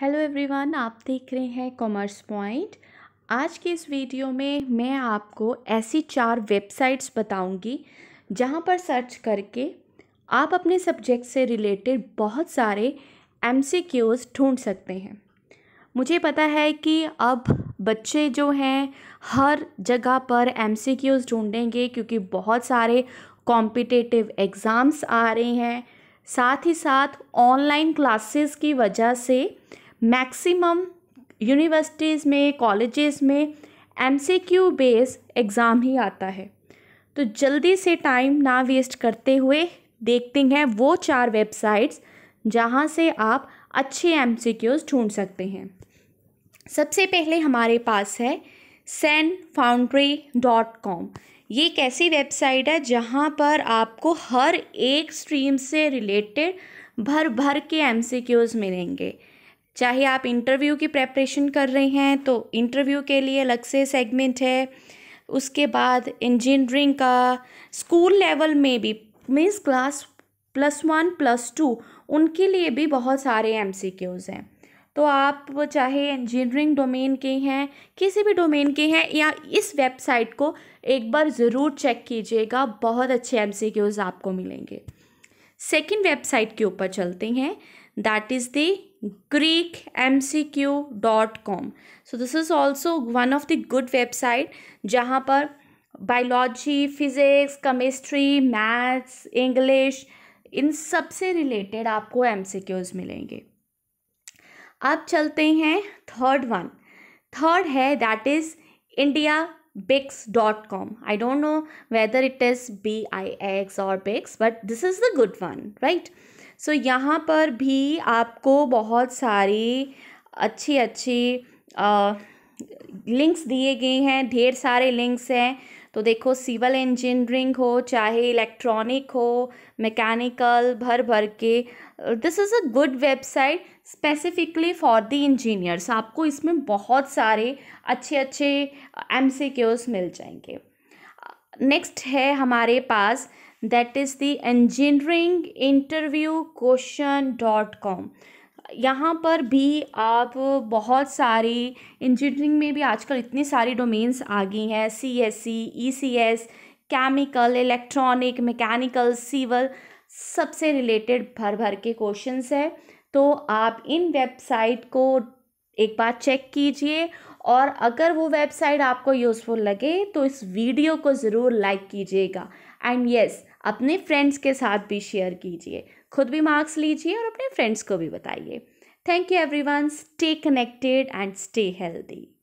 hello everyone आप देख रहे हैं कॉमर्स पॉइंट आज के इस वीडियो में मैं आपको ऐसी चार वेबसाइट्स बताऊंगी जहां पर सर्च करके आप अपने सब्जेक्ट से रिलेटेड बहुत सारे एम सी क्यूज़ ढूँढ सकते हैं मुझे पता है कि अब बच्चे जो हैं हर जगह पर एम सी क्यूज़ ढूँढेंगे क्योंकि बहुत सारे कॉम्पिटिटिव एग्ज़ाम्स आ रहे हैं साथ ही साथ ऑनलाइन क्लासेस की वजह से मैक्सिमम यूनिवर्सिटीज़ में कॉलेजेस में M C Q base exam ही आता है तो जल्दी से टाइम ना वेस्ट करते हुए देखते हैं वो चार वेबसाइट्स जहाँ से आप अच्छे एम सी क्यूज़ ढूँढ सकते हैं सबसे पहले हमारे पास है सैन फाउंड्री डॉट कॉम ये एक ऐसी वेबसाइट है जहाँ पर आपको हर एक स्ट्रीम से रिलेटेड भर भर के एम सी क्यूज़ मिलेंगे चाहे आप इंटरव्यू की प्रेपरेशन कर रहे हैं तो इंटरव्यू के लिए अलग से सेगमेंट है उसके बाद इंजीनियरिंग का स्कूल लेवल में भी means class plus one plus two उनके लिए भी बहुत सारे एम सी क्यूज़ हैं तो आप चाहे इंजीनियरिंग डोमेन के हैं किसी भी डोमेन के हैं या इस वेबसाइट को एक बार ज़रूर चेक कीजिएगा बहुत अच्छे एम सी क्यूज़ आपको मिलेंगे सेकेंड वेबसाइट के ऊपर चलते हैं that is the greekmcq.com so this is also one of the good website जहाँ पर biology physics chemistry maths English इन सब से रिलेटेड आपको एम मिलेंगे अब चलते हैं थर्ड वन थर्ड है that is IndiaBix dot com I don't know whether it is B I X और bix but this is the good one right so यहाँ पर भी आपको बहुत सारी अच्छी अच्छी लिंक्स दिए गए हैं ढेर सारे लिंक्स हैं तो देखो सिविल इंजीनियरिंग हो चाहे इलेक्ट्रॉनिक हो मैकेनिकल भर भर के this is a good website specifically for the engineers आपको इसमें बहुत सारे अच्छे अच्छे एम सी मिल जाएंगे नेक्स्ट है हमारे पास that is the engineering interview question dot com यहाँ पर भी आप बहुत सारी इंजीनियरिंग में भी आजकल इतनी सारी डोमेन्स आ गई हैं C S C E C S chemical electronic mechanical civil सबसे रिलेटेड भर भर के क्वेश्चंस हैं तो आप इन वेबसाइट को एक बार चेक कीजिए और अगर वो वेबसाइट आपको यूज़फुल लगे तो इस वीडियो को ज़रूर लाइक कीजिएगा एंड येस अपने फ्रेंड्स के साथ भी शेयर कीजिए खुद भी मार्क्स लीजिए और अपने फ्रेंड्स को भी बताइए thank you everyone stay connected and stay healthy